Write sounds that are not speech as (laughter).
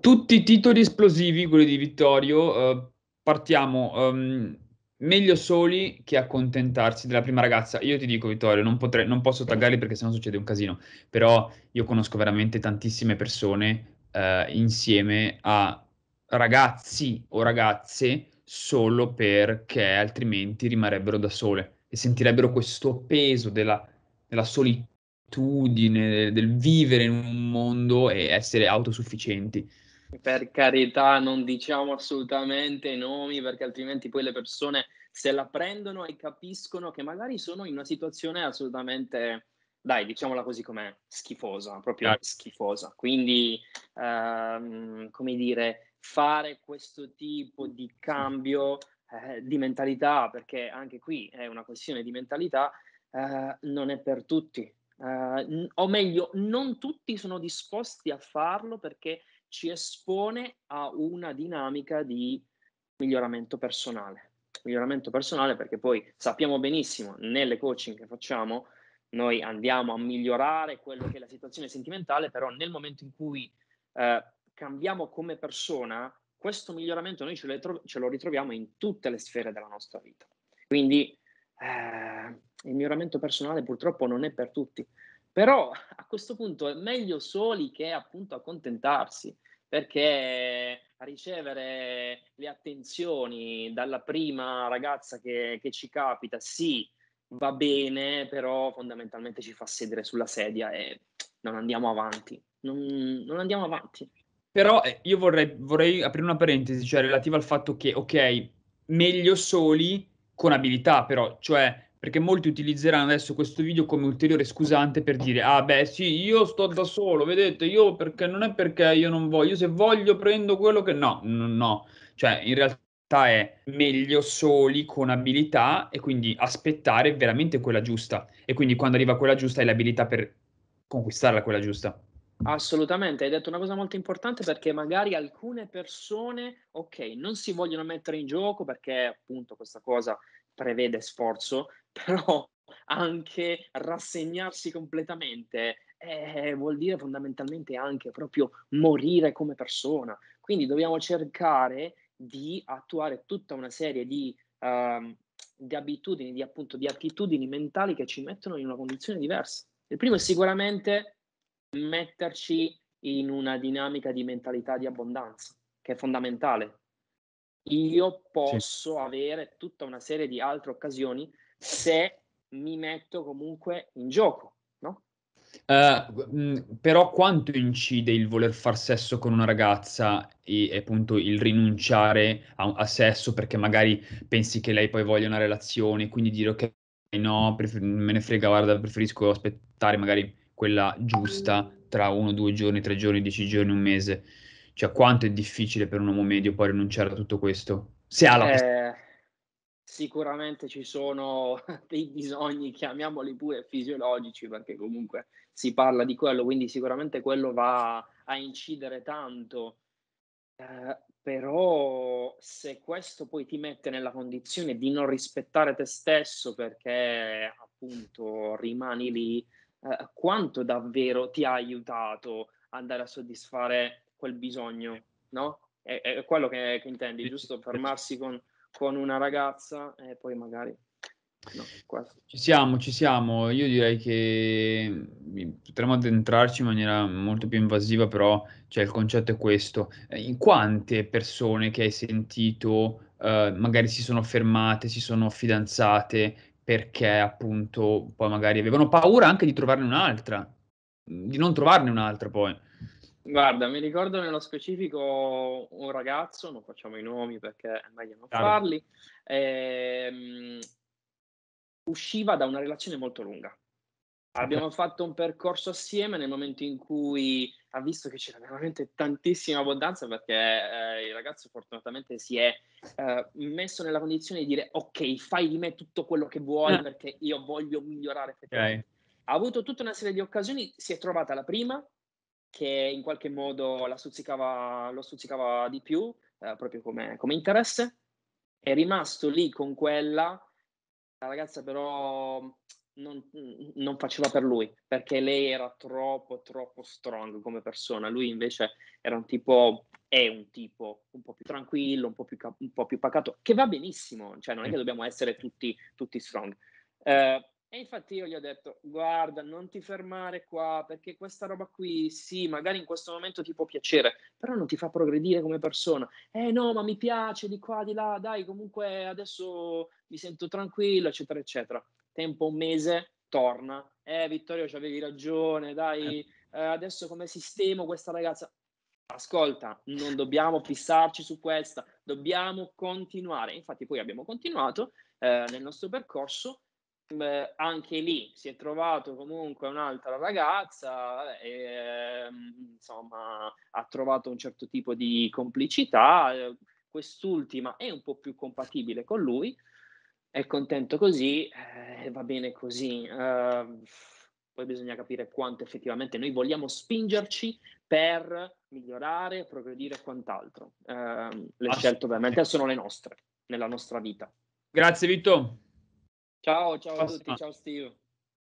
Tutti i titoli esplosivi, quelli di Vittorio, eh, partiamo um, meglio soli che accontentarsi della prima ragazza. Io ti dico, Vittorio, non, potrei, non posso taggarli perché sennò succede un casino, però io conosco veramente tantissime persone eh, insieme a ragazzi o ragazze solo perché altrimenti rimarrebbero da sole e sentirebbero questo peso della, della solitudine, del vivere in un mondo e essere autosufficienti per carità, non diciamo assolutamente nomi perché altrimenti poi le persone se la prendono e capiscono che magari sono in una situazione assolutamente, dai, diciamola così com'è, schifosa, proprio ah. schifosa. Quindi, ehm, come dire, fare questo tipo di cambio eh, di mentalità, perché anche qui è una questione di mentalità, eh, non è per tutti. Eh, o meglio, non tutti sono disposti a farlo perché ci espone a una dinamica di miglioramento personale. Miglioramento personale perché poi sappiamo benissimo nelle coaching che facciamo, noi andiamo a migliorare quello che è la situazione sentimentale, però nel momento in cui eh, cambiamo come persona, questo miglioramento noi ce lo, ritro- ce lo, ritroviamo in tutte le sfere della nostra vita. Quindi eh, il miglioramento personale purtroppo non è per tutti. Però a questo punto è meglio soli che appunto accontentarsi, perché ricevere le attenzioni dalla prima ragazza che, che ci capita, sì, va bene, però fondamentalmente ci fa sedere sulla sedia e non andiamo avanti. Non, non andiamo avanti. Però eh, io vorrei, vorrei, aprire una parentesi, cioè relativa al fatto che, ok, meglio soli con abilità, però, cioè perché molti utilizzeranno adesso questo video come ulteriore scusante per dire ah beh sì io sto da solo vedete io perché non è perché io non voglio se voglio prendo quello che no no no cioè in realtà è meglio soli con abilità e quindi aspettare veramente quella giusta e quindi quando arriva quella giusta hai l'abilità per conquistarla quella giusta Assolutamente, hai detto una cosa molto importante perché magari alcune persone, ok, non si vogliono mettere in gioco perché appunto questa cosa prevede sforzo, (laughs) però anche rassegnarsi completamente eh, vuol dire fondamentalmente anche proprio morire come persona. Quindi dobbiamo cercare di attuare tutta una serie di, uh, di abitudini, di, appunto, di attitudini mentali che ci mettono in una condizione diversa. Il primo è sicuramente metterci in una dinamica di mentalità di abbondanza, che è fondamentale io posso sì. avere tutta una serie di altre occasioni se mi metto comunque in gioco, no? Uh, però quanto incide il voler far sesso con una ragazza e, e appunto il rinunciare a, a, sesso perché magari pensi che lei poi voglia una relazione, quindi dire ok, no, prefer- me ne frega, guarda, preferisco aspettare magari quella giusta tra uno, due giorni, tre giorni, dieci giorni, un mese. Cioè, quanto è difficile per un uomo medio poi rinunciare a tutto questo? Se ha la eh, Sicuramente ci sono (laughs) dei bisogni, chiamiamoli pure fisiologici, perché comunque si parla di quello, quindi sicuramente quello va a incidere tanto. Eh, però se questo poi ti mette nella condizione di non rispettare te stesso perché appunto rimani lì, eh, quanto davvero ti ha aiutato andare a soddisfare quel bisogno, no? È, è quello che, che, intendi, giusto? Fermarsi con, con una ragazza e poi magari... No, ci siamo, ci siamo. Io direi che mm, potremmo addentrarci in maniera molto più invasiva, però cioè, il concetto è questo. Eh, in quante persone che hai sentito eh, magari si sono fermate, si sono fidanzate perché appunto poi magari avevano paura anche di trovarne un'altra, di non trovarne un'altra poi. Guarda, mi ricordo nello specifico un ragazzo, non facciamo i nomi perché è meglio non Chiaro. farli, ehm, usciva da una relazione molto lunga. Ah, Abbiamo fatto un percorso assieme nel momento in cui ha visto che c'era veramente tantissima abbondanza perché eh, il ragazzo fortunatamente si è eh, messo nella condizione di dire ok, fai di me tutto quello che vuoi ah. perché io voglio migliorare. Okay. Ha avuto tutta una serie di occasioni, si è trovata la prima, che in qualche modo stuzzicava, lo stuzzicava di più, eh, proprio come, come interesse. È rimasto lì con quella, la ragazza però non, non, faceva per lui perché lei era troppo troppo strong come persona lui invece era un tipo è un tipo un po' più tranquillo un po' più, un po più pacato che va benissimo cioè non è che mm. dobbiamo essere tutti, tutti strong eh, e infatti io gli ho detto, guarda, non ti fermare qua, perché questa roba qui, sì, magari in questo momento ti può piacere, però non ti fa progredire come persona. Eh no, ma mi piace di qua, di là, dai, comunque adesso mi sento tranquillo, eccetera, eccetera. Tempo un mese, torna. Eh Vittorio, ci avevi ragione, dai, eh. eh, adesso come sistemo questa ragazza? Ascolta, non dobbiamo fissarci su questa, dobbiamo continuare. Infatti poi abbiamo continuato eh, nel nostro percorso Beh, anche lì si è trovato comunque un'altra ragazza e mm, insomma ha trovato un certo tipo di complicità quest'ultima è un po' più compatibile con lui è contento così eh, va bene così uh, poi bisogna capire quanto effettivamente noi vogliamo spingerci per migliorare progredire e quant'altro uh, le scelte ovviamente sono le nostre nella nostra vita grazie Vito. Ciao, ciao a tutti, ciao Steve.